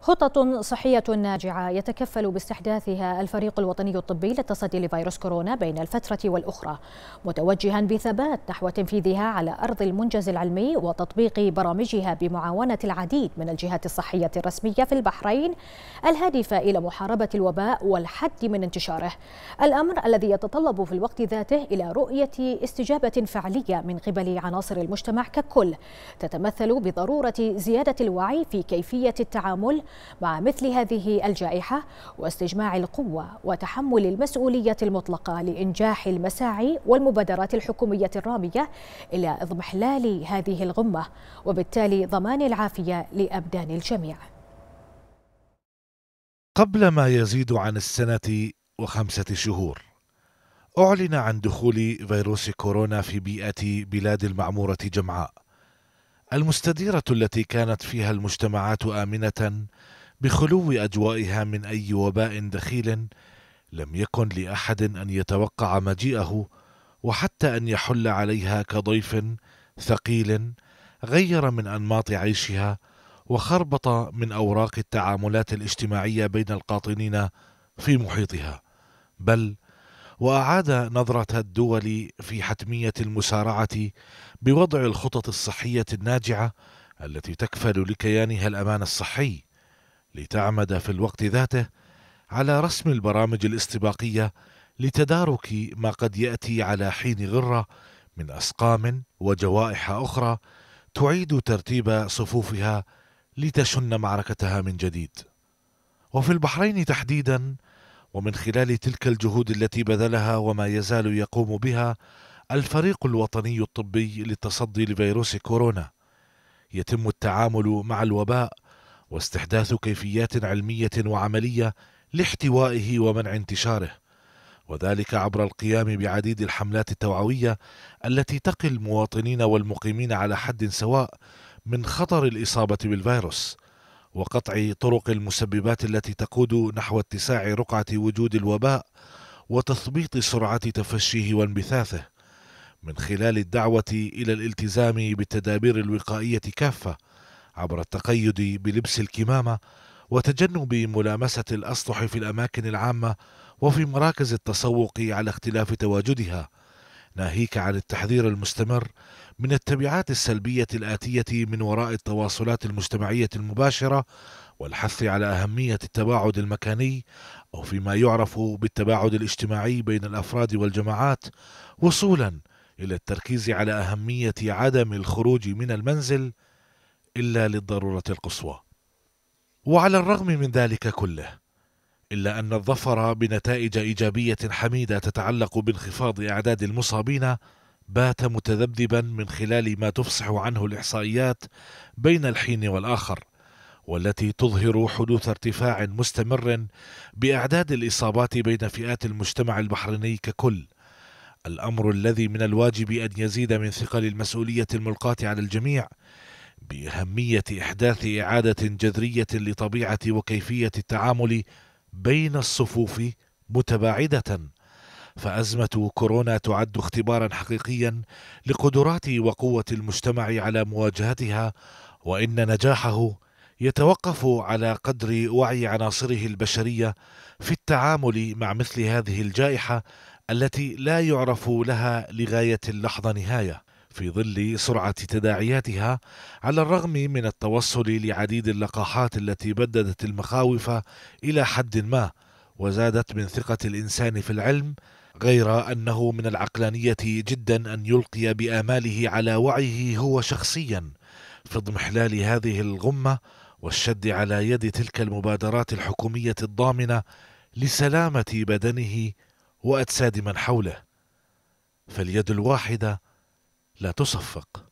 خطط صحية ناجعة يتكفل باستحداثها الفريق الوطني الطبي للتصدي لفيروس كورونا بين الفترة والأخرى متوجها بثبات نحو تنفيذها على أرض المنجز العلمي وتطبيق برامجها بمعاونة العديد من الجهات الصحية الرسمية في البحرين الهادفة إلى محاربة الوباء والحد من انتشاره الأمر الذي يتطلب في الوقت ذاته إلى رؤية استجابة فعلية من قبل عناصر المجتمع ككل تتمثل بضرورة زيادة الوعي في كيفية التعامل مع مثل هذه الجائحة واستجماع القوة وتحمل المسؤولية المطلقة لإنجاح المساعي والمبادرات الحكومية الرامية إلى اضمحلال هذه الغمة وبالتالي ضمان العافية لأبدان الجميع قبل ما يزيد عن السنة وخمسة شهور أعلن عن دخول فيروس كورونا في بيئة بلاد المعمورة جمعاء المستديرة التي كانت فيها المجتمعات آمنة بخلو أجوائها من أي وباء دخيل لم يكن لأحد أن يتوقع مجيئه وحتى أن يحل عليها كضيف ثقيل غير من أنماط عيشها وخربط من أوراق التعاملات الاجتماعية بين القاطنين في محيطها بل واعاد نظره الدول في حتميه المسارعه بوضع الخطط الصحيه الناجعه التي تكفل لكيانها الامان الصحي لتعمد في الوقت ذاته على رسم البرامج الاستباقيه لتدارك ما قد ياتي على حين غره من اسقام وجوائح اخرى تعيد ترتيب صفوفها لتشن معركتها من جديد وفي البحرين تحديدا ومن خلال تلك الجهود التي بذلها وما يزال يقوم بها الفريق الوطني الطبي للتصدي لفيروس كورونا يتم التعامل مع الوباء واستحداث كيفيات علميه وعمليه لاحتوائه ومنع انتشاره وذلك عبر القيام بعديد الحملات التوعويه التي تقي المواطنين والمقيمين على حد سواء من خطر الاصابه بالفيروس وقطع طرق المسببات التي تقود نحو اتساع رقعة وجود الوباء وتثبيط سرعة تفشيه وانبثاثه من خلال الدعوة إلى الالتزام بالتدابير الوقائية كافة عبر التقيد بلبس الكمامة وتجنب ملامسة الأسطح في الأماكن العامة وفي مراكز التسوق على اختلاف تواجدها ناهيك عن التحذير المستمر من التبعات السلبية الآتية من وراء التواصلات المجتمعية المباشرة والحث على أهمية التباعد المكاني أو فيما يعرف بالتباعد الاجتماعي بين الأفراد والجماعات وصولا إلى التركيز على أهمية عدم الخروج من المنزل إلا للضرورة القصوى. وعلى الرغم من ذلك كله إلا أن الظفر بنتائج إيجابية حميدة تتعلق بانخفاض أعداد المصابين بات متذبذبا من خلال ما تفصح عنه الإحصائيات بين الحين والآخر والتي تظهر حدوث ارتفاع مستمر بأعداد الإصابات بين فئات المجتمع البحريني ككل الأمر الذي من الواجب أن يزيد من ثقل المسؤولية الملقاة على الجميع بأهمية إحداث إعادة جذرية لطبيعة وكيفية التعامل بين الصفوف متباعده فازمه كورونا تعد اختبارا حقيقيا لقدرات وقوه المجتمع على مواجهتها وان نجاحه يتوقف على قدر وعي عناصره البشريه في التعامل مع مثل هذه الجائحه التي لا يعرف لها لغايه اللحظه نهايه في ظل سرعة تداعياتها على الرغم من التوصل لعديد اللقاحات التي بددت المخاوف إلى حد ما وزادت من ثقة الإنسان في العلم غير أنه من العقلانية جدا أن يلقي بآماله على وعيه هو شخصيا في اضمحلال هذه الغمة والشد على يد تلك المبادرات الحكومية الضامنة لسلامة بدنه وأجساد من حوله فاليد الواحدة لا تصفق